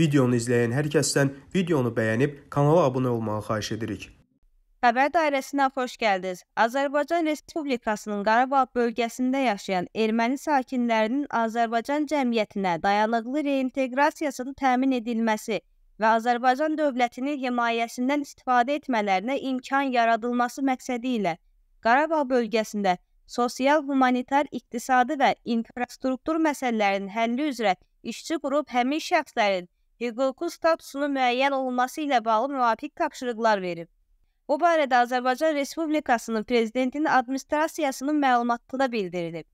Videonu izləyən hər kəsdən videonu bəyənib kanala abunə olmağı xahiş edirik. Xəbər dairəsinə xoş gəldiniz. Azərbaycan Respublikasının Qarabağ bölgəsində yaşayan erməni sakinlərinin Azərbaycan cəmiyyətinə dayanıqlı reinteqrasiyasının təmin edilməsi və Azərbaycan dövlətinin himayəsindən istifadə etmələrinə imkan yaradılması məqsədi ilə Qarabağ bölgəsində sosial, humanitar, iqtisadi və infrastruktur məsələlərinin həlli üzrə işçi qrup həmin şəxslərin hüquqi statusunun müəyyən olunması ilə bağlı müvafiq tapşırıqlar verib. Bu barədə Azərbaycan Respublikasının prezidentinin administrasiyasının məlumatında bildirilib.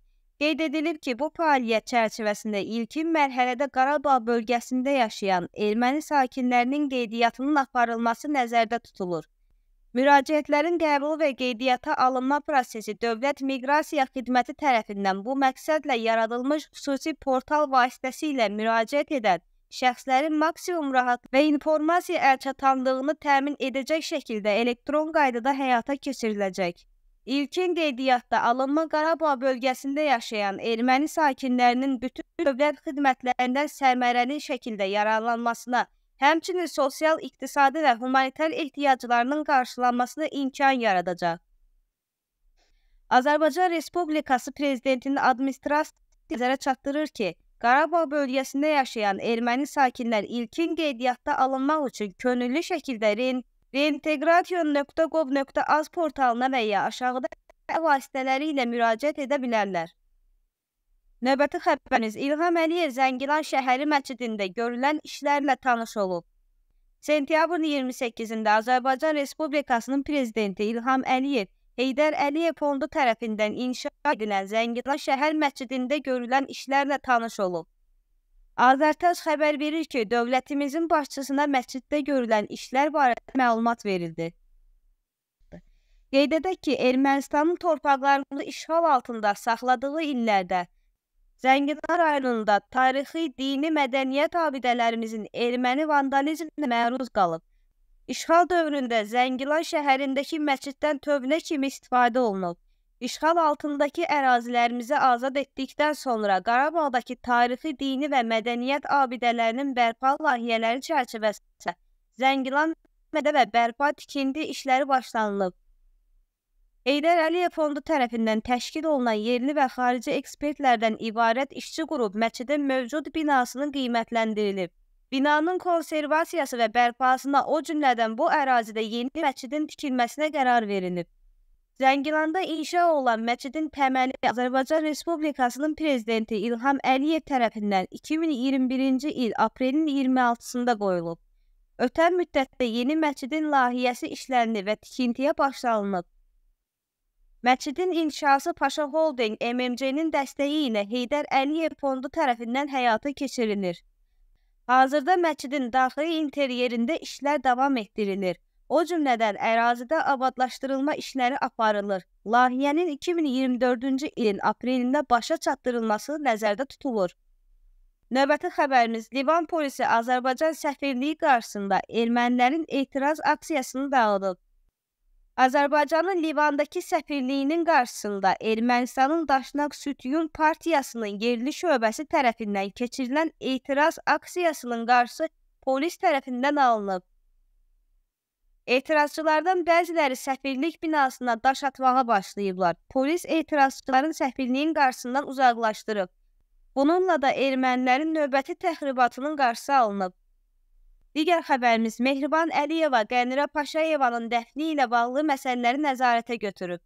Qeyd edilib ki, bu fəaliyyət çərçivəsində ilkin mərhələdə Qarabağ bölgəsində yaşayan erməni sakinlərinin qeydiyyatının aparılması nəzərdə tutulur. Müraciətlərin qəbulu və qeydiyyata alınma prosesi Dövlət Miqrasiya Xidməti tərəfindən bu məqsədlə yaradılmış xüsusi portal vasitəsilə müraciət edən şəxslərin maksimum rahat və informasiya əlçatanlığını təmin edəcək şəkildə elektron qaydada həyata keçiriləcək. İlkin qeydiyyatda alınma Qarabağ bölgəsində yaşayan erməni sakinlərinin bütün dövlət xidmətlərindən sərmərəli şəkildə yararlanmasına, həmçinin sosial-iqtisadi və humanitar ehtiyaclarının qarşılanmasına imkan yaradacaq. Azərbaycan Respublikası Prezidentinin administrasiyası nəzərə çatdırır ki, Qarabağ bölgəsində yaşayan erməni sakinlər ilkin qeydiyyatda alınmaq üçün könüllü şəkildə reintegration.gov.az portalına və ya aşağıda vasitələri ilə müraciət edə bilərlər. Növbəti xəbərimiz İlham Əliyev Zəngilan şəhəri məscidində görülən işlərlə tanış olub. Sentyabrın 28-də Azərbaycan Respublikasının prezidenti İlham Əliyev Heydər Əliyev fondu tərəfindən inşa edilən Zəngilan şəhər məscidində görülən işlərlə tanış olub. Azərtəz xəbər verir ki, dövlətimizin başçısına məsciddə görülən işlər barədə məlumat verildi. Qeyd edək ki, Ermənistanın torpaqlarını işğal altında saxladığı illərdə Zəngilan rayonunda tarixi, dini, mədəniyyət abidələrimizin erməni vandalizminə məruz qalıb. İşğal dövründə Zəngilan şəhərindəki məsciddən tövnə kimi istifadə olunub. İşğal altındakı ərazilərimizi azad etdikdən sonra Qarabağdakı tarixi, dini və mədəniyyət abidələrinin bərpa layihələri çərçivəsində Zəngilan mədə və bərpa tikindi işləri başlanılıb. Eydər Əliyev fondu tərəfindən təşkil olunan yerli və xarici ekspertlərdən ibarət işçi qrup məscidin mövcud binasının qiymətləndirilib. Binanın konservasiyası və bərpasına, o cümlədən bu ərazidə yeni məscidin tikilməsinə qərar verilib. Zəngilanda inşa olan məscidin təməli Azərbaycan Respublikasının prezidenti İlham Əliyev tərəfindən 2021-ci il aprelin 26-sında qoyulub. Ötən müddətdə yeni məscidin layihəsi işləndi və tikintiyə başlanılıb. Məscidin inşası Paşa Holding MMC-nin dəstəyi ilə Heydər Əliyev fondu tərəfindən həyata keçirilir. Hazırda məscidin daxili interyerində işlər davam etdirilir. O cümlədən ərazidə abadlaşdırılma işləri aparılır. Layihənin 2024-cü ilin aprelində başa çatdırılması nəzərdə tutulur. Növbəti xəbərimiz Livan polisi Azərbaycan səfirliyi qarşısında ermənilərin etiraz aksiyasını dağıdıb. Azərbaycanın Livandakı səfirliyinin qarşısında Ermənistanın Daşnaq Sütyun partiyasının yerli şöbəsi tərəfindən keçirilən etiraz aksiyasının qarşısı polis tərəfindən alınıb. Etirazçılardan bəziləri səfirlik binasına daş atmağa başlayıblar. Polis etirazçıların səfirliyin qarşısından uzaqlaşdırıb. Bununla da ermənilərin növbəti təxribatının qarşısı alınıb. Digər xəbərimiz Mehriban Əliyeva Qənirə Paşayevanın dəfni ilə bağlı məsələləri nəzarətə götürüb.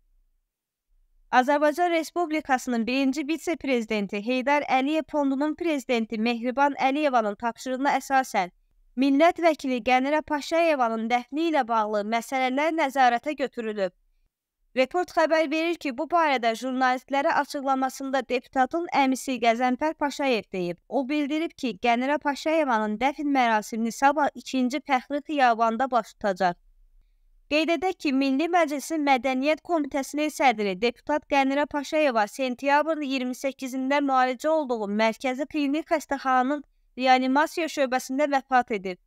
Azərbaycan Respublikasının 1-ci vitse-prezidenti Heydar Əliyev fondunun prezidenti Mehriban Əliyevanın tapşırığına əsasən millət vəkili Qənirə Paşayevanın dəfni ilə bağlı məsələlər nəzarətə götürülüb. Report xəbər verir ki, bu barədə jurnalistlərə açıqlamasında deputatın əmisi Qəzənfər Paşayev deyib. O bildirib ki, Qənirə Paşayevanın dəfn mərasimini sabah 2-ci Fəxri Xiyabanda baş tutacaq. Qeyd edək ki, Milli Məclisin Mədəniyyət Komitəsinin sədri deputat Qənirə Paşayeva sentyabrın 28-də müalicə olduğu Mərkəzi Klinik Xəstəxananın reanimasiya şöbəsində vəfat edib.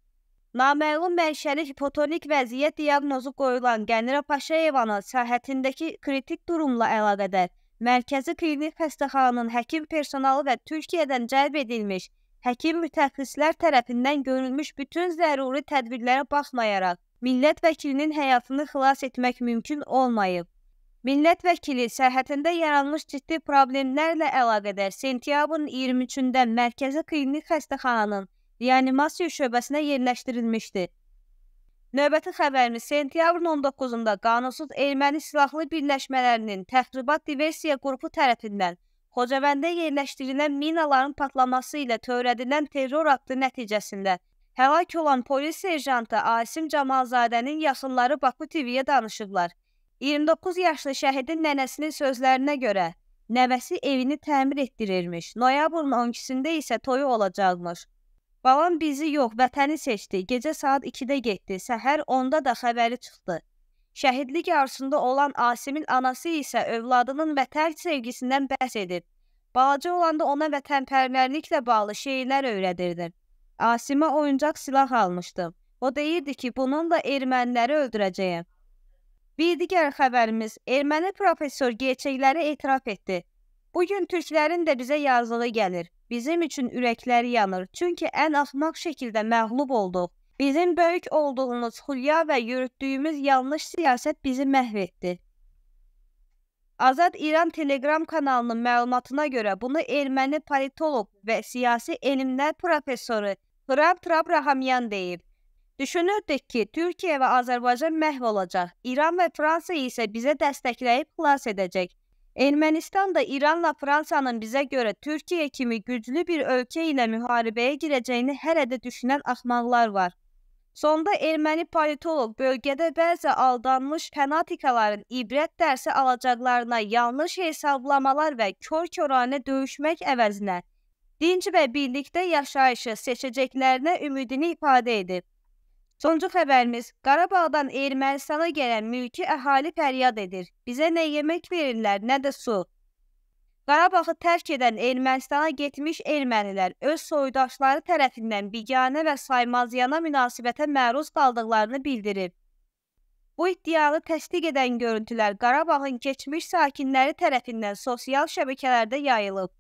Naməlum mənşəli hipotonik vəziyyət diaqnozu qoyulan Qənirə Paşayevanın sahətindəki kritik durumla əlaqədar Mərkəzi Klinik Xəstəxananın həkim personalı və Türkiyədən cəlb edilmiş həkim mütəxəssislər tərəfindən görülmüş bütün zəruri tədbirlərə baxmayaraq millət vəkilinin həyatını xilas etmək mümkün olmayıb. Millət vəkili səhhətində yaranmış ciddi problemlərlə əlaqədar sentyabrın 23-də Mərkəzi Klinik Xəstəxananın reanimasiya şöbəsinə yerləşdirilmişdi. Növbəti xəbərimiz sentyabrın 19-da qanunsuz erməni silahlı birləşmələrinin təxribat diversiya qrupu tərəfindən Xocavəndə yerləşdirilən minaların patlaması ilə törədilən terror aktı nəticəsində həlak olan polis serjantı Asim Camalzadənin yaxınları Baku TV-yə danışıblar. 29 yaşlı şəhidin nənəsinin sözlərinə görə nəvəsi evini təmir etdirirmiş. Noyabrın 12-sində isə toyu olacaqmış. Balam bizi yox, vətəni seçdi. Gecə saat 2-də getdi, səhər 10-da da xəbəri çıxdı. Şəhidlik arzusunda olan Asimin anası isə övladının vətən sevgisindən bəhs edir. Balaca olanda ona vətənpərvərliklə bağlı şeylər öyrədirdi. Asimə oyuncaq silah almışdım. O deyirdi ki, bununla erməniləri öldürəcəyəm. Bir digər xəbərimiz, erməni professor gerçəkləri etiraf etdi. Bu gün türklərin də bizə yazığı gəlir. Bizim üçün ürəkləri yanır. Çünki ən axmaq şəkildə məğlub olduq. Bizim böyük olduğumuz xülya və yürütdüyümüz yanlış siyasət bizi məhv etdi. Azad İran Telegram kanalının məlumatına görə bunu erməni politoloq və siyasi elmlər professoru Hrant Trabrahamyan deyib. Düşünürdük ki, Türkiyə və Azərbaycan məhv olacaq. İran və Fransa isə bizə dəstəkləyib xilas edəcək. Ermənistan da İranla Fransanın bizə görə Türkiyə kimi güclü bir ölkə ilə müharibəyə girəcəyini hələ də düşünən axmaqlar var. Sonda erməni politoloq bölgədə bəzi aldanmış fanatikaların ibrət dərsi alacaqlarına yanlış hesablamalar və kör-köranə döyüşmək əvəzinə dinc və birlikdə yaşayışı seçəcəklərinə ümidini ifadə edib. Sonuncu xəbərimiz Qarabağdan Ermənistana gələn mülki əhali fəryad edir. Bizə nə yemək verirlər, nə də su. Qarabağı tərk edən Ermənistana getmiş ermənilər öz soydaşları tərəfindən biganə və saymazyana münasibətə məruz qaldıqlarını bildirib. Bu iddianı təsdiq edən görüntülər Qarabağın keçmiş sakinləri tərəfindən sosial şəbəkələrdə yayılıb.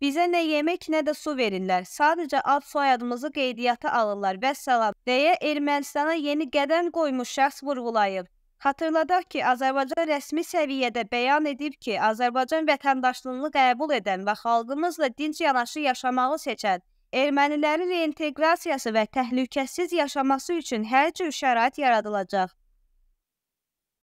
Bizə nə yemək, nə də su verirlər. Sadəcə ad soyadımızı qeydiyyata alırlar. Vəssalam, deyə Ermənistana yeni qədəm qoymuş şəxs vurğulayıb. Xatırladaq ki, Azərbaycan rəsmi səviyyədə bəyan edib ki, Azərbaycan vətəndaşlığını qəbul edən və xalqımızla dinc yanaşı yaşamağı seçən ermənilərin reinteqrasiyası və təhlükəsiz yaşaması üçün hər cür şərait yaradılacaq.